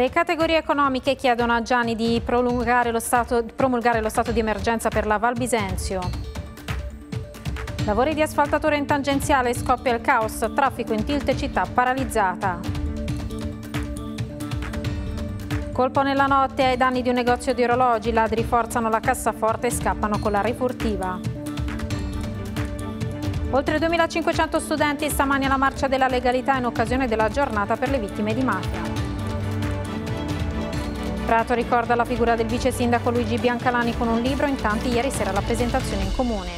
Le categorie economiche chiedono a Gianni di lo stato, promulgare lo stato di emergenza per la Val Bisenzio. Lavori di asfaltatura in tangenziale, scoppia il caos, traffico in tilt e città paralizzata. Colpo nella notte ai danni di un negozio di orologi, ladri forzano la cassaforte e scappano con la refurtiva. Oltre 2.500 studenti stamani alla marcia della legalità in occasione della giornata per le vittime di mafia. Prato ricorda la figura del vice sindaco Luigi Biancalani con un libro, intanto ieri sera la presentazione in comune.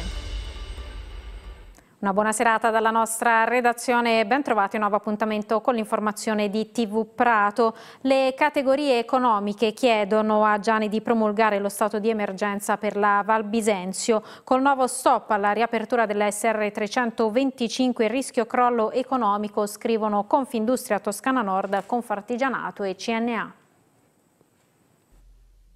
Una buona serata dalla nostra redazione, ben trovati, un nuovo appuntamento con l'informazione di TV Prato. Le categorie economiche chiedono a Gianni di promulgare lo stato di emergenza per la Val Bisenzio. Col nuovo stop alla riapertura dell'SR 325 il rischio crollo economico scrivono Confindustria Toscana Nord, Confartigianato e CNA.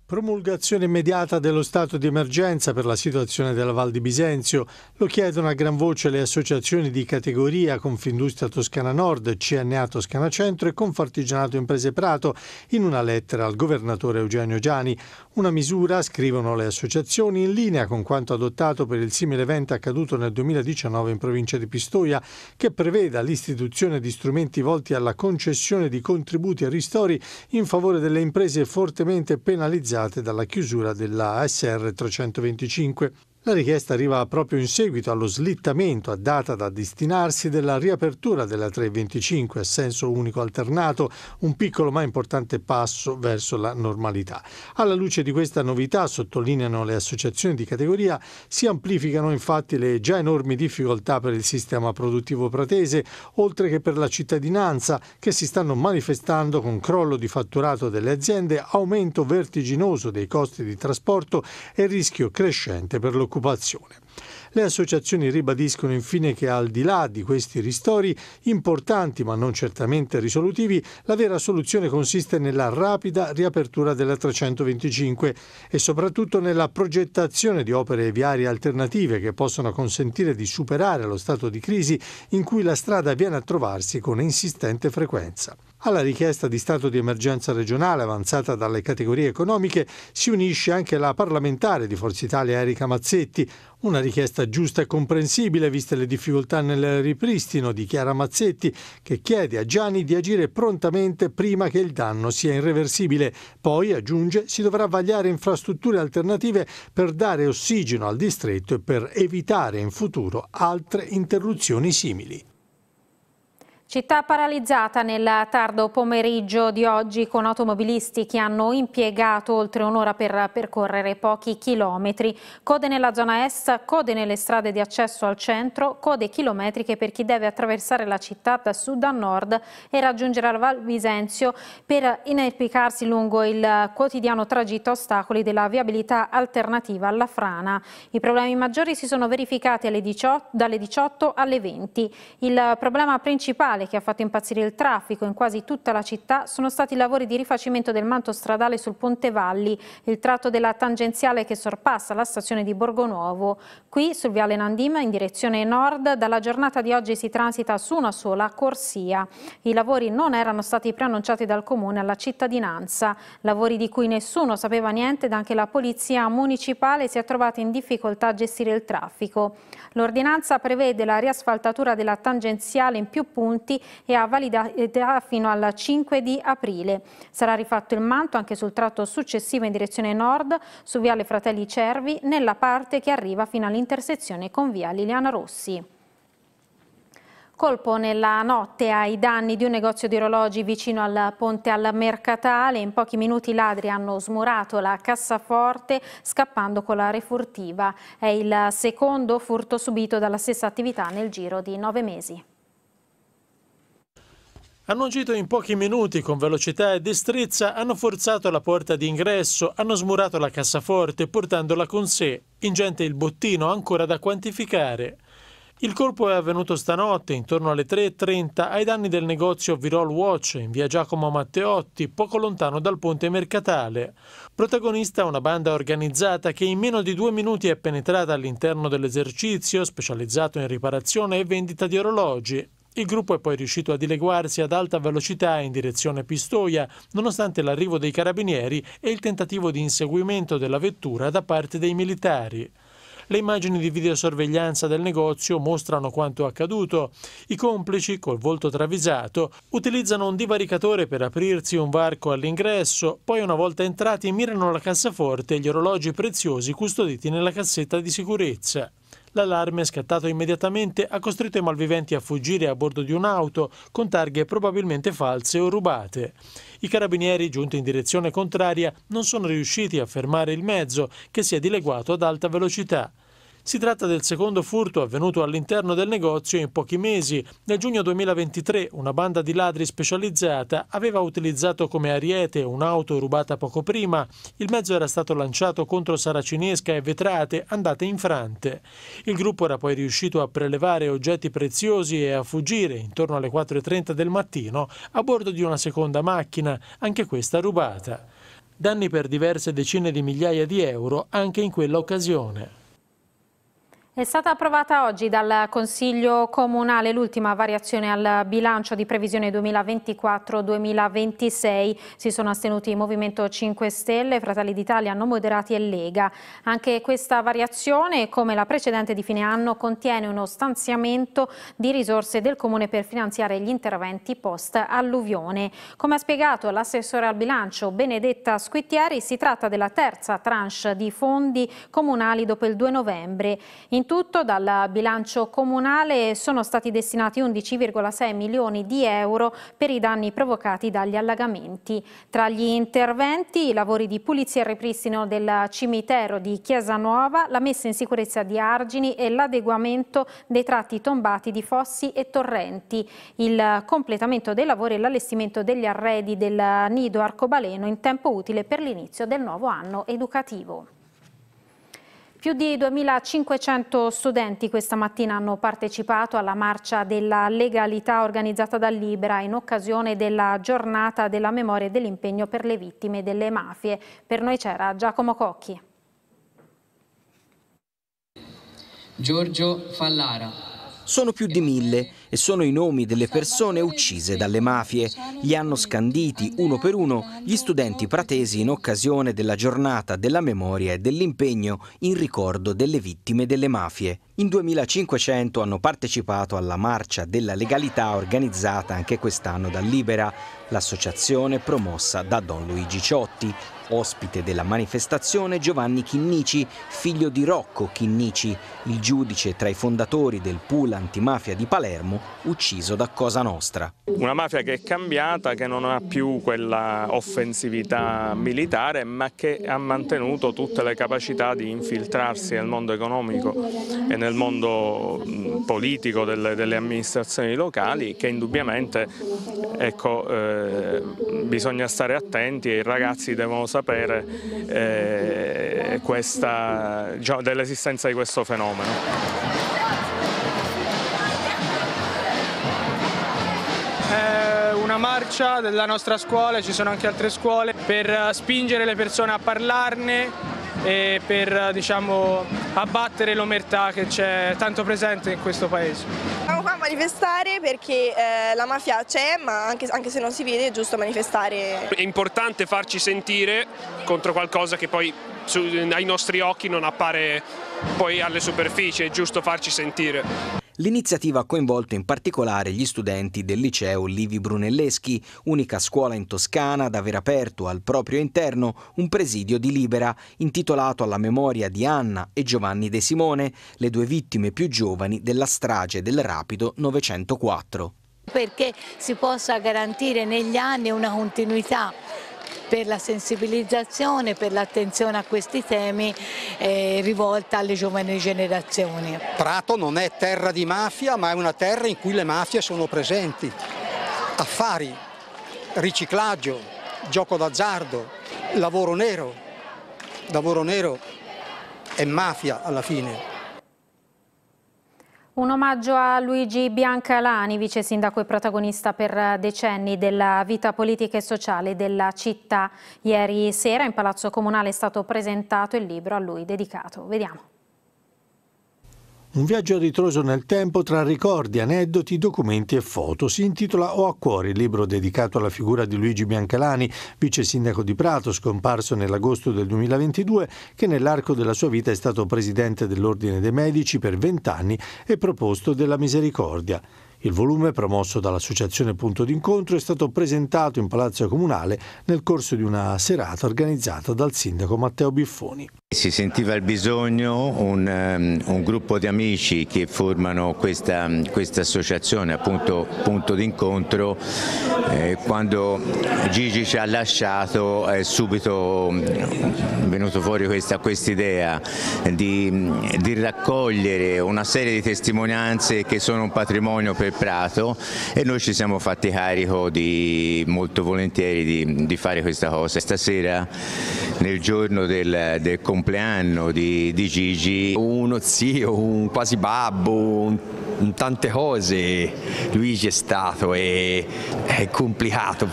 Promulgazione immediata dello stato di emergenza per la situazione della Val di Bisenzio. Lo chiedono a gran voce le associazioni di categoria Confindustria Toscana Nord, CNA Toscana Centro e Confartigianato Imprese Prato in una lettera al governatore Eugenio Giani. Una misura, scrivono le associazioni, in linea con quanto adottato per il simile evento accaduto nel 2019 in provincia di Pistoia, che preveda l'istituzione di strumenti volti alla concessione di contributi e ristori in favore delle imprese fortemente penalizzate danneggiate dalla chiusura della ASR 325 la richiesta arriva proprio in seguito allo slittamento a data da destinarsi della riapertura della 325 a senso unico alternato, un piccolo ma importante passo verso la normalità. Alla luce di questa novità, sottolineano le associazioni di categoria, si amplificano infatti le già enormi difficoltà per il sistema produttivo pratese, oltre che per la cittadinanza, che si stanno manifestando con crollo di fatturato delle aziende, aumento vertiginoso dei costi di trasporto e rischio crescente per l'occupazione disoccupazione. Le associazioni ribadiscono infine che al di là di questi ristori importanti ma non certamente risolutivi, la vera soluzione consiste nella rapida riapertura della 325 e soprattutto nella progettazione di opere viarie alternative che possono consentire di superare lo stato di crisi in cui la strada viene a trovarsi con insistente frequenza. Alla richiesta di stato di emergenza regionale avanzata dalle categorie economiche si unisce anche la parlamentare di Forza Italia Erika Mazzetti, una richiesta giusta e comprensibile viste le difficoltà nel ripristino di Chiara Mazzetti che chiede a Gianni di agire prontamente prima che il danno sia irreversibile. Poi, aggiunge, si dovrà vagliare infrastrutture alternative per dare ossigeno al distretto e per evitare in futuro altre interruzioni simili. Città paralizzata nel tardo pomeriggio di oggi con automobilisti che hanno impiegato oltre un'ora per percorrere pochi chilometri. Code nella zona est, code nelle strade di accesso al centro, code chilometriche per chi deve attraversare la città da sud a nord e raggiungere la Val Visenzio per inerpicarsi lungo il quotidiano tragitto ostacoli della viabilità alternativa alla frana. I problemi maggiori si sono verificati 18, dalle 18 alle 20. Il problema principale stradale che ha fatto impazzire il traffico in quasi tutta la città sono stati i lavori di rifacimento del manto stradale sul Ponte Valli, il tratto della tangenziale che sorpassa la stazione di Borgonuovo. Qui sul Viale Nandima in direzione nord dalla giornata di oggi si transita su una sola corsia. I lavori non erano stati preannunciati dal comune alla cittadinanza, lavori di cui nessuno sapeva niente ed anche la polizia municipale si è trovata in difficoltà a gestire il traffico. L'ordinanza prevede la riasfaltatura della tangenziale in più punti rifiuti e ha validità fino al 5 di aprile. Sarà rifatto il manto anche sul tratto successivo in direzione nord, su Viale Fratelli Cervi, nella parte che arriva fino all'intersezione con Via Liliana Rossi. Colpo nella notte ai danni di un negozio di orologi vicino al ponte al Mercatale. In pochi minuti i ladri hanno smurato la cassaforte scappando con la refurtiva. È il secondo furto subito dalla stessa attività nel giro di nove mesi hanno agito in pochi minuti con velocità e destrezza, hanno forzato la porta d'ingresso, hanno smurato la cassaforte portandola con sé, ingente il bottino ancora da quantificare. Il colpo è avvenuto stanotte intorno alle 3.30 ai danni del negozio Virol Watch in via Giacomo Matteotti, poco lontano dal ponte mercatale. Protagonista una banda organizzata che in meno di due minuti è penetrata all'interno dell'esercizio specializzato in riparazione e vendita di orologi il gruppo è poi riuscito a dileguarsi ad alta velocità in direzione Pistoia, nonostante l'arrivo dei carabinieri e il tentativo di inseguimento della vettura da parte dei militari. Le immagini di videosorveglianza del negozio mostrano quanto accaduto. I complici, col volto travisato, utilizzano un divaricatore per aprirsi un varco all'ingresso, poi una volta entrati mirano la cassaforte e gli orologi preziosi custoditi nella cassetta di sicurezza. L'allarme scattato immediatamente ha costretto i malviventi a fuggire a bordo di un'auto con targhe probabilmente false o rubate. I carabinieri, giunti in direzione contraria, non sono riusciti a fermare il mezzo che si è dileguato ad alta velocità. Si tratta del secondo furto avvenuto all'interno del negozio in pochi mesi. Nel giugno 2023 una banda di ladri specializzata aveva utilizzato come ariete un'auto rubata poco prima. Il mezzo era stato lanciato contro saracinesca e vetrate andate infrante. Il gruppo era poi riuscito a prelevare oggetti preziosi e a fuggire intorno alle 4.30 del mattino a bordo di una seconda macchina, anche questa rubata danni per diverse decine di migliaia di euro anche in quella occasione. È stata approvata oggi dal Consiglio Comunale l'ultima variazione al bilancio di previsione 2024-2026. Si sono astenuti Movimento 5 Stelle, Fratelli d'Italia, Non Moderati e Lega. Anche questa variazione, come la precedente di fine anno, contiene uno stanziamento di risorse del Comune per finanziare gli interventi post-alluvione. Come ha spiegato l'assessore al bilancio Benedetta Squittieri, si tratta della terza tranche di fondi comunali dopo il 2 novembre. In tutto dal bilancio comunale sono stati destinati 11,6 milioni di euro per i danni provocati dagli allagamenti. Tra gli interventi i lavori di pulizia e ripristino del cimitero di Chiesa Nuova, la messa in sicurezza di argini e l'adeguamento dei tratti tombati di fossi e torrenti, il completamento dei lavori e l'allestimento degli arredi del nido arcobaleno in tempo utile per l'inizio del nuovo anno educativo. Più di 2.500 studenti questa mattina hanno partecipato alla marcia della legalità organizzata da Libera in occasione della giornata della memoria e dell'impegno per le vittime delle mafie. Per noi c'era Giacomo Cocchi. Giorgio Fallara, sono più di mille e sono i nomi delle persone uccise dalle mafie. Li hanno scanditi uno per uno gli studenti pratesi in occasione della giornata della memoria e dell'impegno in ricordo delle vittime delle mafie. In 2500 hanno partecipato alla Marcia della Legalità organizzata anche quest'anno da Libera, l'associazione promossa da Don Luigi Ciotti, Ospite della manifestazione Giovanni Chinnici, figlio di Rocco Chinnici, il giudice tra i fondatori del pool antimafia di Palermo, ucciso da Cosa Nostra. Una mafia che è cambiata, che non ha più quella offensività militare, ma che ha mantenuto tutte le capacità di infiltrarsi nel mondo economico e nel mondo politico delle, delle amministrazioni locali, che indubbiamente ecco, eh, bisogna stare attenti e i ragazzi devono sapere sapere eh, dell'esistenza di questo fenomeno. Eh, una marcia della nostra scuola, ci sono anche altre scuole, per eh, spingere le persone a parlarne, e per diciamo, abbattere l'omertà che c'è tanto presente in questo paese. Siamo qua a manifestare perché eh, la mafia c'è, ma anche, anche, se non si vede è giusto manifestare. È importante farci sentire contro qualcosa che poi su, ai nostri occhi non appare poi alle superfici, è giusto farci sentire. L'iniziativa ha coinvolto in particolare gli studenti del liceo Livi Brunelleschi, unica scuola in Toscana ad aver aperto al proprio interno un presidio di Libera, intitolato alla memoria di Anna e Giovanni De Simone, le due vittime più giovani della strage del rapido 904. Perché si possa garantire negli anni una continuità per la sensibilizzazione, per l'attenzione a questi temi eh, rivolta alle giovani generazioni. Prato non è terra di mafia ma è una terra in cui le mafie sono presenti, affari, riciclaggio, gioco d'azzardo, lavoro nero, lavoro nero è mafia alla fine. Un omaggio a Luigi Biancalani, vice sindaco e protagonista per decenni della vita politica e sociale della città. Ieri sera in Palazzo Comunale è stato presentato il libro a lui dedicato. Vediamo. Un viaggio a ritroso nel tempo tra ricordi, aneddoti, documenti e foto. Si intitola Ho a cuore il libro dedicato alla figura di Luigi Biancalani, vice sindaco di Prato, scomparso nell'agosto del 2022, che nell'arco della sua vita è stato presidente dell'Ordine dei Medici per vent'anni e proposto della misericordia. Il volume, promosso dall'associazione Punto d'Incontro, è stato presentato in Palazzo Comunale nel corso di una serata organizzata dal sindaco Matteo Biffoni. Si sentiva il bisogno, un, ehm, un, gruppo di amici che formano questa, questa associazione, appunto punto d'incontro, eh, quando Gigi ci ha lasciato è subito mm, venuto fuori questa quest idea di, di, raccogliere una serie di testimonianze che sono un patrimonio per Prato e noi ci siamo fatti carico di, molto volentieri di, di fare questa cosa. Stasera nel giorno del, del comune compleanno di, di Gigi, uno zio, un quasi babbo, un, un tante cose Luigi è stato e è complicato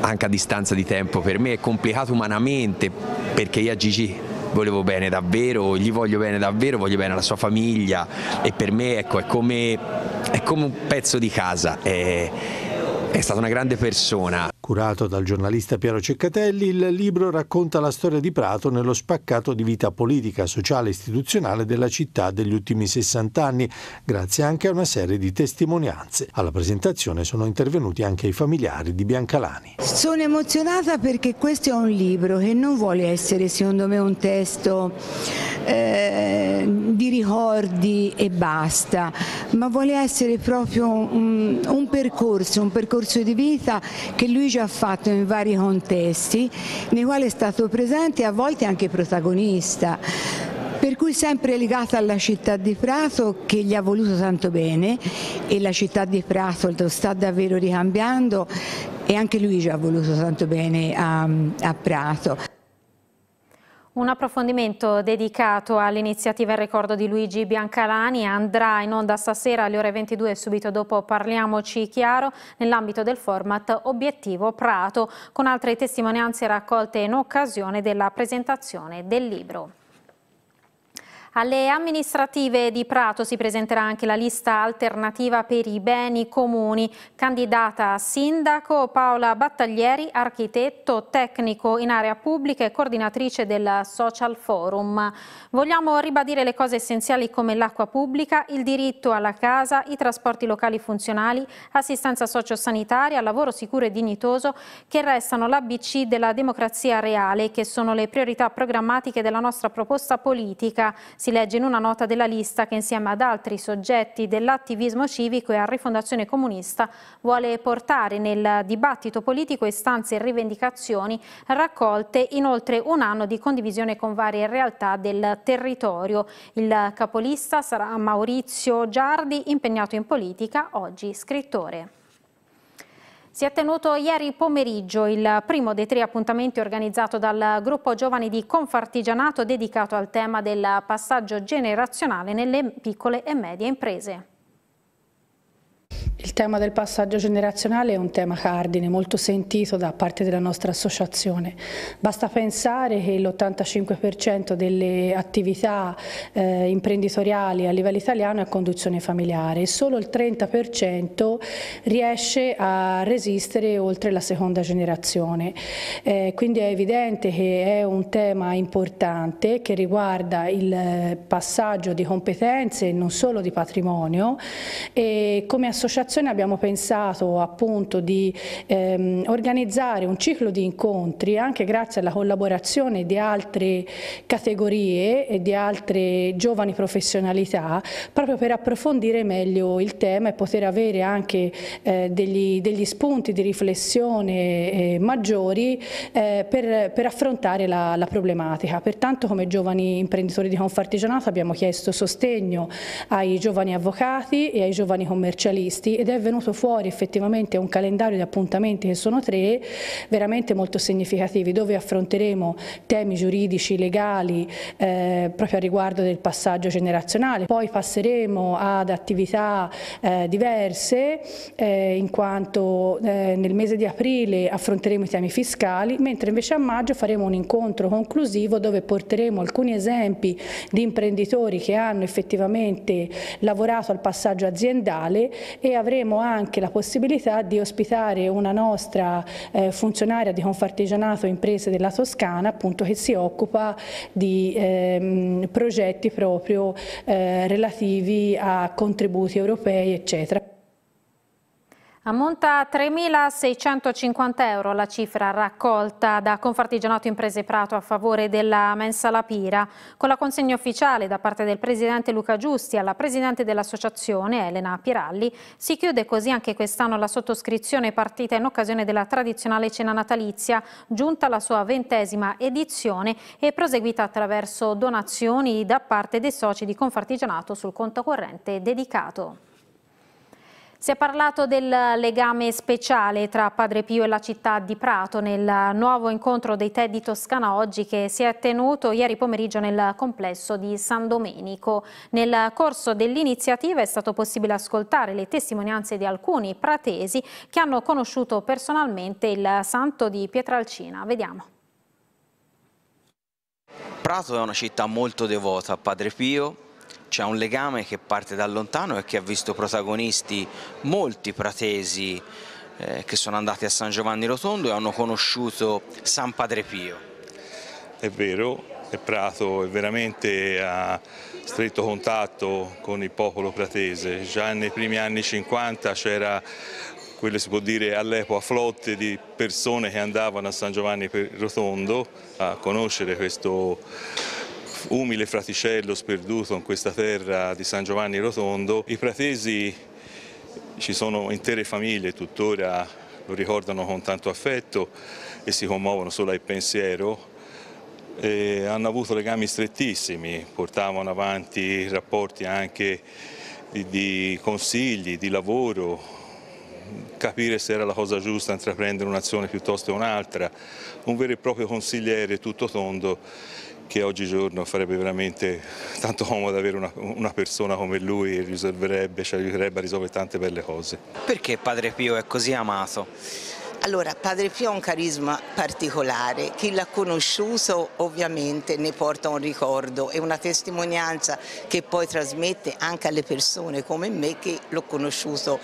anche a distanza di tempo per me è complicato umanamente perché io a Gigi volevo bene davvero, gli voglio bene davvero, voglio bene alla sua famiglia e per me ecco, è, come, è come un pezzo di casa. È, è stata una grande persona, Curato dal giornalista Piero Ceccatelli, il libro racconta la storia di Prato nello spaccato di vita politica, sociale e istituzionale della città degli ultimi 60 anni, grazie anche a una serie di testimonianze. Alla presentazione sono intervenuti anche i familiari di Biancalani. Sono emozionata perché questo è un libro che non vuole essere, secondo me, un testo eh, di ricordi e basta, ma vuole essere proprio un, un percorso, un percorso di vita che lui ha fatto in vari contesti nei quali è stato presente e a volte anche protagonista per cui sempre legato alla città di Prato che gli ha voluto tanto bene e la città di Prato lo sta davvero ricambiando e anche Luigi ha voluto tanto bene a, a Prato. Un approfondimento dedicato all'iniziativa Il ricordo di Luigi Biancalani andrà in onda stasera alle ore 22 e subito dopo Parliamoci Chiaro nell'ambito del format Obiettivo Prato con altre testimonianze raccolte in occasione della presentazione del libro. Alle amministrative di Prato si presenterà anche la lista alternativa per i beni comuni, candidata a sindaco Paola Battaglieri, architetto, tecnico in area pubblica e coordinatrice del Social Forum. Vogliamo ribadire le cose essenziali come l'acqua pubblica, il diritto alla casa, i trasporti locali funzionali, assistenza sociosanitaria, lavoro sicuro e dignitoso che restano l'ABC della democrazia reale che sono le priorità programmatiche della nostra proposta politica si legge in una nota della lista che insieme ad altri soggetti dell'attivismo civico e a Rifondazione Comunista vuole portare nel dibattito politico istanze e rivendicazioni raccolte in oltre un anno di condivisione con varie realtà del territorio. Il capolista sarà Maurizio Giardi, impegnato in politica, oggi scrittore. Si è tenuto ieri pomeriggio il primo dei tre appuntamenti organizzato dal gruppo giovani di Confartigianato dedicato al tema del passaggio generazionale nelle piccole e medie imprese. Il tema del passaggio generazionale è un tema cardine, molto sentito da parte della nostra associazione. Basta pensare che l'85% delle attività eh, imprenditoriali a livello italiano è a conduzione familiare e solo il 30% riesce a resistere oltre la seconda generazione. Eh, quindi è evidente che è un tema importante che riguarda il eh, passaggio di competenze e non solo di patrimonio e come associazione associazione abbiamo pensato appunto di ehm, organizzare un ciclo di incontri anche grazie alla collaborazione di altre categorie e di altre giovani professionalità proprio per approfondire meglio il tema e poter avere anche eh, degli, degli, spunti di riflessione eh, maggiori eh, per, per, affrontare la, la problematica. Pertanto come giovani imprenditori di Confartigianato abbiamo chiesto sostegno ai giovani avvocati e ai giovani commercialisti previsti ed è venuto fuori effettivamente un calendario di appuntamenti che sono tre, veramente molto significativi, dove affronteremo temi giuridici, legali, eh, proprio a riguardo del passaggio generazionale. Poi passeremo ad attività eh, diverse, eh, in quanto eh, nel mese di aprile affronteremo i temi fiscali, mentre invece a maggio faremo un incontro conclusivo dove porteremo alcuni esempi di imprenditori che hanno effettivamente lavorato al passaggio aziendale e avremo anche la possibilità di ospitare una nostra eh, funzionaria di Confartigianato Imprese della Toscana appunto che si occupa di ehm, progetti proprio eh, relativi a contributi europei eccetera. Ammonta a 3.650 euro la cifra raccolta da Confartigianato Imprese Prato a favore della mensa La Pira, con la consegna ufficiale da parte del presidente Luca Giusti alla presidente dell'associazione Elena Piralli. Si chiude così anche quest'anno la sottoscrizione partita in occasione della tradizionale cena natalizia, giunta alla sua ventesima edizione e proseguita attraverso donazioni da parte dei soci di Confartigianato sul conto corrente dedicato. Si è parlato del legame speciale tra Padre Pio e la città di Prato nel nuovo incontro dei TED di Toscana oggi che si è tenuto ieri pomeriggio nel complesso di San Domenico. Nel corso dell'iniziativa è stato possibile ascoltare le testimonianze di alcuni pratesi che hanno conosciuto personalmente il santo di Pietralcina. Vediamo. Prato è una città molto devota a Padre Pio c'è un legame che parte da lontano e che ha visto protagonisti molti pratesi eh, che sono andati a San Giovanni Rotondo e hanno conosciuto San Padre Pio. È vero, e Prato è veramente a stretto contatto con il popolo pratese. Già nei primi anni 50 c'era quello si può dire all'epoca flotte di persone che andavano a San Giovanni Rotondo a conoscere questo umile fraticello sperduto in questa terra di San Giovanni Rotondo. I pratesi ci sono intere famiglie tuttora lo ricordano con tanto affetto e si commuovono solo al pensiero eh, hanno avuto legami strettissimi, portavano avanti rapporti anche di, di, consigli, di lavoro, capire se era la cosa giusta intraprendere un'azione piuttosto che un'altra, un vero e proprio consigliere tutto tondo che oggigiorno farebbe veramente tanto comodo avere una, una persona come lui e risolverebbe, ci aiuterebbe a risolvere tante belle cose. Perché Padre Pio è così amato? Allora, Padre Pio ha un carisma particolare, chi l'ha conosciuto ovviamente ne porta un ricordo e una testimonianza che poi trasmette anche alle persone come me che l'ho conosciuto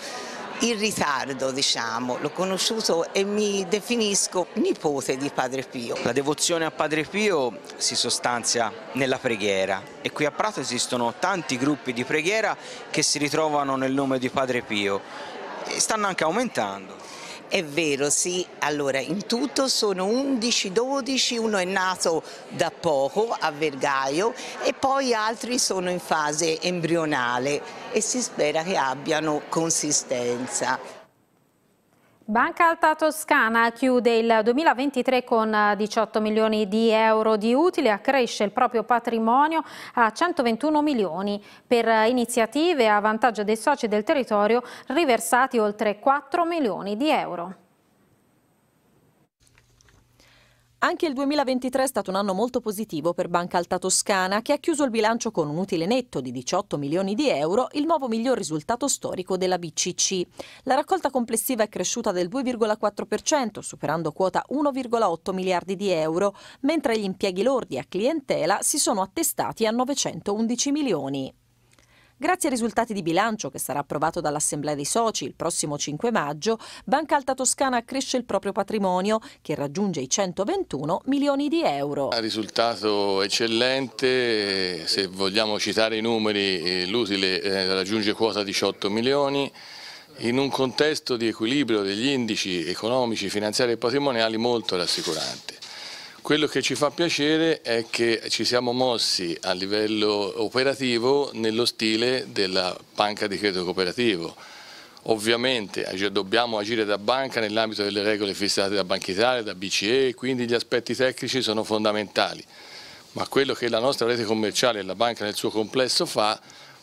il ritardo, diciamo, l'ho conosciuto e mi definisco nipote di Padre Pio. La devozione a Padre Pio si sostanzia nella preghiera e qui a Prato esistono tanti gruppi di preghiera che si ritrovano nel nome di Padre Pio e stanno anche aumentando. È vero, sì. Allora, in tutto sono 11, 12, uno è nato da poco a Vergaio e poi altri sono in fase embrionale e si spera che abbiano consistenza. Banca Alta Toscana chiude il 2023 con 18 eh, milioni di euro di utili, accresce il proprio patrimonio a 121 milioni per eh, iniziative a vantaggio dei soci del territorio riversati oltre 4 milioni di euro. Anche il 2023 è stato un anno molto positivo per Banca Alta Toscana, che ha chiuso il bilancio con un utile netto di 18 milioni di euro, il nuovo miglior risultato storico della BCC. La raccolta complessiva è cresciuta del 2,4%, superando quota 1,8 miliardi di euro, mentre gli impieghi lordi a clientela si sono attestati a 911 milioni. Grazie ai risultati di bilancio che sarà approvato dall'Assemblea dei Soci il prossimo 5 maggio, Banca Alta Toscana accresce il proprio patrimonio che raggiunge i 121 milioni di euro. Un risultato eccellente, se vogliamo citare i numeri eh, l'utile eh, raggiunge quota 18 milioni in un contesto di equilibrio degli indici economici, finanziari e patrimoniali molto rassicurante. Quello che ci fa piacere è che ci siamo mossi a livello operativo nello stile della banca di credito cooperativo. Ovviamente dobbiamo agire da banca nell'ambito delle regole fissate da Banca Italia, da BCE, quindi gli aspetti tecnici sono fondamentali, ma quello che la nostra rete commerciale e la banca nel suo complesso fa,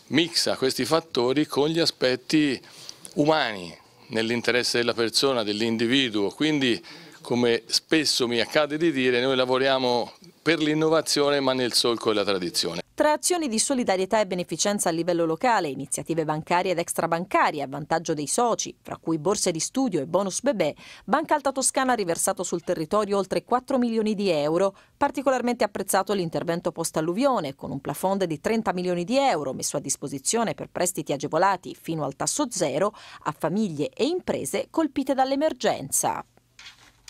mixa questi fattori con gli aspetti umani, nell'interesse della persona, dell'individuo, quindi come spesso mi accade di dire, noi lavoriamo per l'innovazione ma nel solco della tradizione. Tra azioni di solidarietà e beneficenza a livello locale, iniziative bancarie ed extrabancarie a vantaggio dei soci, fra cui borse di studio e bonus bebè, Banca Alta Toscana ha riversato sul territorio oltre 4 milioni di euro, particolarmente apprezzato l'intervento post-alluvione con un plafond di 30 milioni di euro messo a disposizione per prestiti agevolati fino al tasso zero a famiglie e imprese colpite dall'emergenza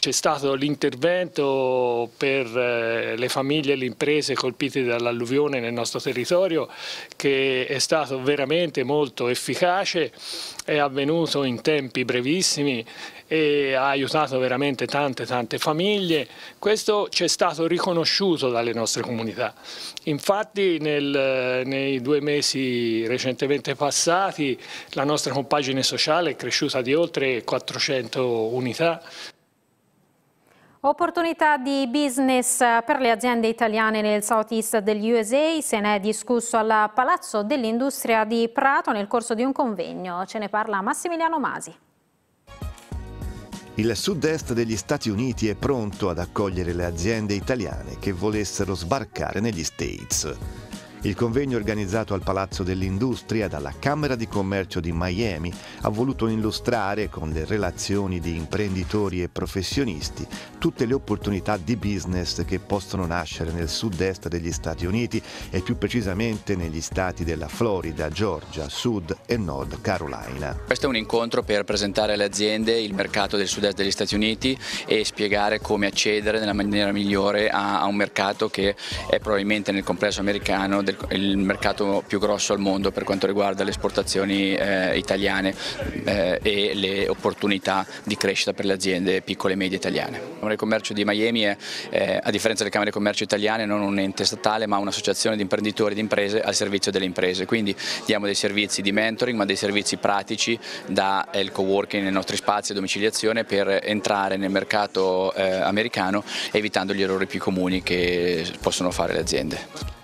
c'è stato l'intervento per eh, le famiglie e le imprese colpite dall'alluvione nel nostro territorio che è stato veramente molto efficace, è avvenuto in tempi brevissimi e ha aiutato veramente tante tante famiglie. Questo ci è stato riconosciuto dalle nostre comunità. Infatti nel, nei due mesi recentemente passati la nostra compagine sociale è cresciuta di oltre 400 unità. Opportunità di business eh, per le aziende italiane nel southeast degli USA se ne è discusso al Palazzo dell'Industria di Prato nel corso di un convegno. Ce ne parla Massimiliano Masi. Il sud-est degli Stati Uniti è pronto ad accogliere le aziende italiane che volessero sbarcare negli States. Il convegno organizzato al Palazzo dell'Industria dalla Camera di Commercio di Miami ha voluto illustrare con le relazioni di imprenditori e professionisti tutte le opportunità di business che possono nascere nel sud-est degli Stati Uniti e più precisamente negli stati della Florida, Georgia, Sud e Nord Carolina. Questo è un incontro per presentare alle aziende il mercato del sud-est degli Stati Uniti e spiegare come accedere nella maniera migliore a, un mercato che è probabilmente nel complesso americano del, il mercato più grosso al mondo per quanto riguarda le esportazioni eh, italiane eh, e le opportunità di crescita per le aziende piccole e medie italiane. La Camera di Commercio di Miami è, eh, a differenza delle Camere di Commercio italiane, non un ente statale ma un'associazione di imprenditori e di imprese al servizio delle imprese, quindi diamo dei servizi di mentoring ma dei servizi pratici dal eh, co-working nei nostri spazi e domiciliazione per entrare nel mercato eh, americano evitando gli errori più comuni che possono fare le aziende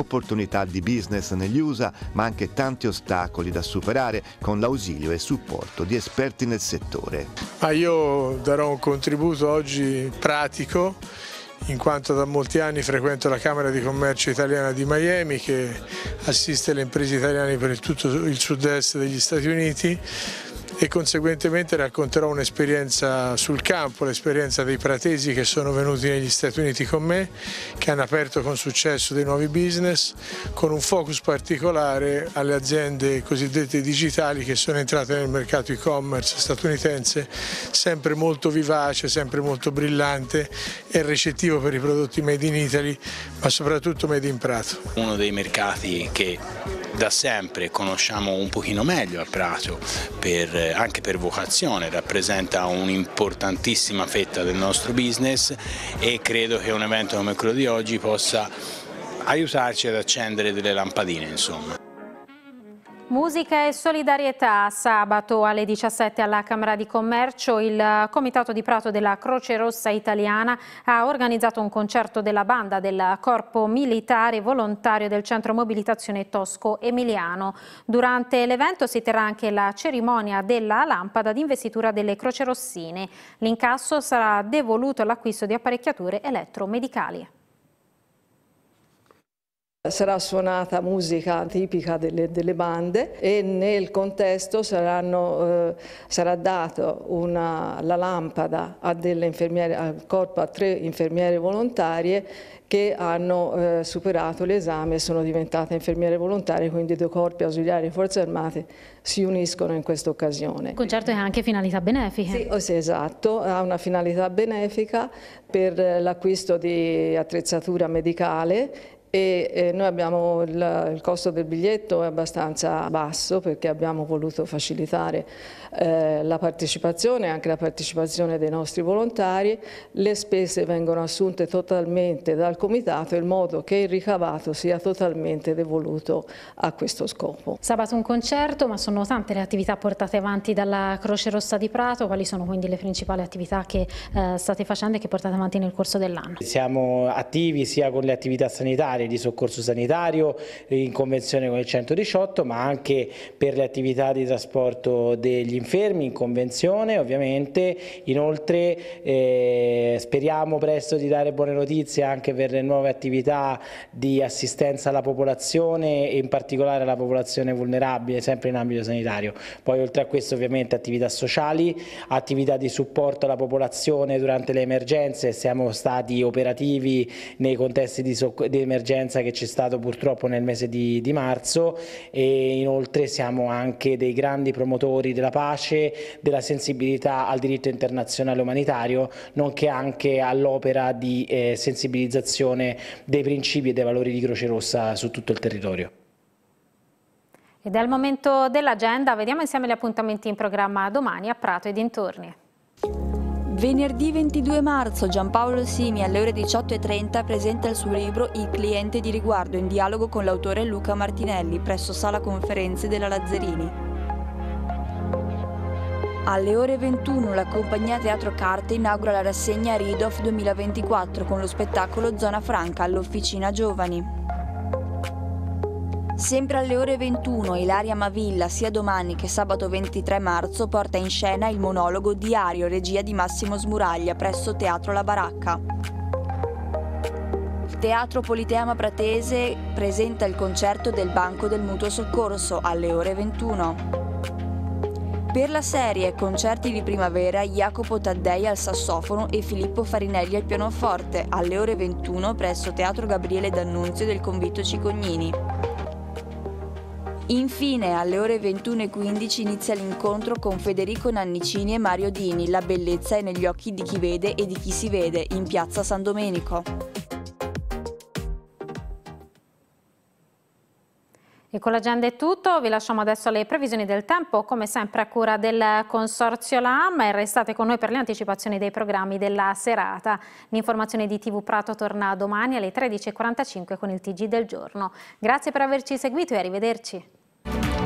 opportunità di business negli USA, ma anche tanti ostacoli da superare con l'ausilio e supporto di esperti nel settore. Ma io darò un contributo oggi pratico in quanto da molti anni frequento la Camera di Commercio italiana di Miami che assiste le imprese italiane per tutto il sud-est degli Stati Uniti e conseguentemente racconterò un'esperienza sul campo, l'esperienza dei pratesi che sono venuti negli Stati Uniti con me, che hanno aperto con successo dei nuovi business, con un focus particolare alle aziende cosiddette digitali che sono entrate nel mercato e-commerce statunitense, sempre molto vivace, sempre molto brillante e recettivo per i prodotti made in Italy, ma soprattutto made in Prato. Uno dei mercati che da sempre conosciamo un pochino meglio a Prato, per, eh, anche per vocazione, rappresenta un'importantissima fetta del nostro business e credo che un evento come quello di oggi possa aiutarci ad accendere delle lampadine insomma. Musica e solidarietà. Sabato alle 17 alla Camera di Commercio il eh, Comitato di Prato della Croce Rossa Italiana ha organizzato un concerto della banda del Corpo Militare Volontario del Centro Mobilitazione Tosco Emiliano. Durante l'evento si terrà anche la cerimonia della lampada di investitura delle Croce Rossine. L'incasso sarà devoluto all'acquisto di apparecchiature elettromedicali. Sarà suonata musica tipica delle, delle bande e nel contesto saranno, eh, sarà data la lampada al corpo a tre infermiere volontarie che hanno eh, superato l'esame e sono diventate infermiere volontarie, quindi due corpi ausiliari e forze armate si uniscono in questa occasione. Il concerto ha anche finalità benefiche. Sì, oh sì, esatto, ha una finalità benefica per eh, l'acquisto di attrezzatura medicale e eh, noi abbiamo il, il, costo del biglietto è abbastanza basso perché abbiamo voluto facilitare eh, la partecipazione, anche la partecipazione dei nostri volontari, le spese vengono assunte totalmente dal comitato in modo che il ricavato sia totalmente devoluto a questo scopo. Sabato un concerto ma sono tante le attività portate avanti dalla Croce Rossa di Prato, quali sono quindi le principali attività che eh, state facendo e che portate avanti nel corso dell'anno? Siamo attivi sia con le attività sanitarie sanitarie, di soccorso sanitario in convenzione con il 118, ma anche per le attività di trasporto degli infermi in convenzione ovviamente. Inoltre eh, speriamo presto di dare buone notizie anche per le nuove attività di assistenza alla popolazione e in particolare alla popolazione vulnerabile, sempre in ambito sanitario. Poi oltre a questo ovviamente attività sociali, attività di supporto alla popolazione durante le emergenze, siamo stati operativi nei contesti di, di emergenza deficienza che c'è stato purtroppo nel mese di, di, marzo e inoltre siamo anche dei grandi promotori della pace, della sensibilità al diritto internazionale umanitario, nonché anche all'opera di eh, sensibilizzazione dei principi e dei valori di Croce Rossa su tutto il territorio. Ed è il momento dell'agenda, vediamo insieme gli appuntamenti in programma domani a Prato e dintorni. Venerdì 22 marzo Giampaolo Simi alle ore 18.30 presenta il suo libro Il cliente di riguardo in dialogo con l'autore Luca Martinelli presso Sala Conferenze della Lazzerini. Alle ore 21 la compagnia Teatro Carte inaugura la rassegna Ridoff 2024 con lo spettacolo Zona Franca all'Officina Giovani. Sempre alle ore 21 Ilaria Mavilla sia domani che sabato 23 marzo porta in scena il monologo Diario regia di Massimo Smuraglia presso Teatro La Baracca. Teatro Politeama Pratese presenta il concerto del Banco del Mutuo Soccorso alle ore 21. Per la serie Concerti di primavera, Jacopo Taddei al sassofono e Filippo Farinelli al pianoforte alle ore 21 presso Teatro Gabriele D'Annunzio del Convitto Cicognini. Infine, alle ore 21.15 inizia l'incontro con Federico Nannicini e Mario Dini, La bellezza è negli occhi di chi vede e di chi si vede, in piazza San Domenico. E con l'agenda è tutto, vi lasciamo adesso alle previsioni del tempo, come sempre a cura del Consorzio LAM e restate con noi per le anticipazioni dei programmi della serata. L'informazione di TV Prato torna domani alle 13.45 con il TG del giorno. Grazie per averci seguito e arrivederci.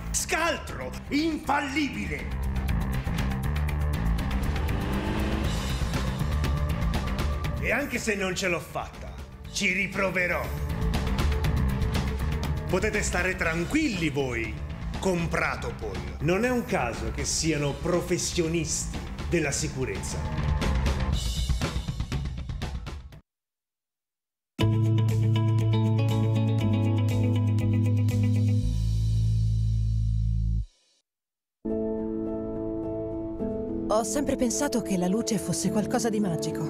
scaltro, infallibile. E anche se non ce l'ho fatta, ci riproverò. Potete stare tranquilli voi, compratopol. Non è un caso che siano professionisti della sicurezza. Ho sempre pensato che la luce fosse qualcosa di magico.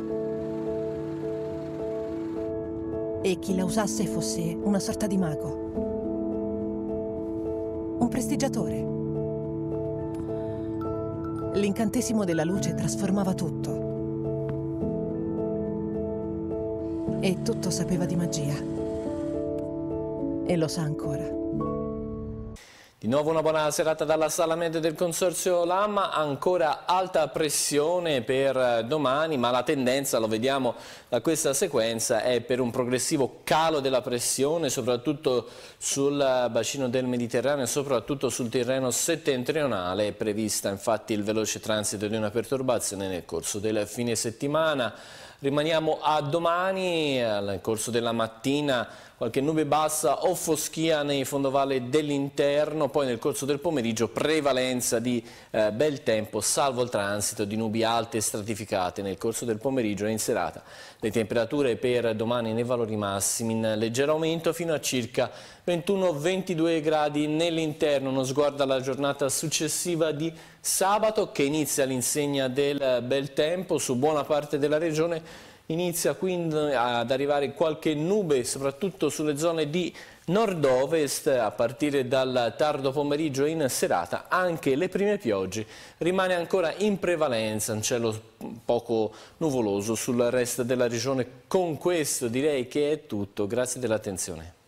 E chi la usasse fosse una sorta di mago. Un prestigiatore. L'incantesimo della luce trasformava tutto. E tutto sapeva di magia. E lo sa ancora. Di nuovo una buona serata dalla sala media del Consorzio Lama, ancora alta pressione per domani, ma la tendenza, lo vediamo da questa sequenza, è per un progressivo calo della pressione, soprattutto sul bacino del Mediterraneo, soprattutto sul terreno settentrionale, è prevista infatti il veloce transito di una perturbazione nel corso del fine settimana. Rimaniamo a domani, nel corso della mattina qualche nube bassa o foschia nei fondovalle dell'interno, poi nel corso del pomeriggio prevalenza di eh, bel tempo, salvo il transito di nubi alte e stratificate nel corso del pomeriggio e in serata. Le temperature per domani nei valori massimi in leggero aumento fino a circa 21-22 gradi nell'interno, uno sguardo alla giornata successiva di Sabato che inizia l'insegna del bel tempo su buona parte della regione inizia quindi ad arrivare qualche nube soprattutto sulle zone di nord-ovest a partire dal tardo pomeriggio in serata anche le prime piogge rimane ancora in prevalenza un cielo poco nuvoloso sul resto della regione con questo direi che è tutto grazie dell'attenzione